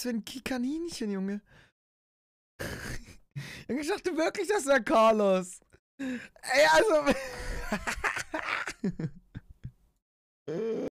Was für ein Kaninchen, Junge. Junge, ich dachte wirklich, das wäre Carlos. Ey, also.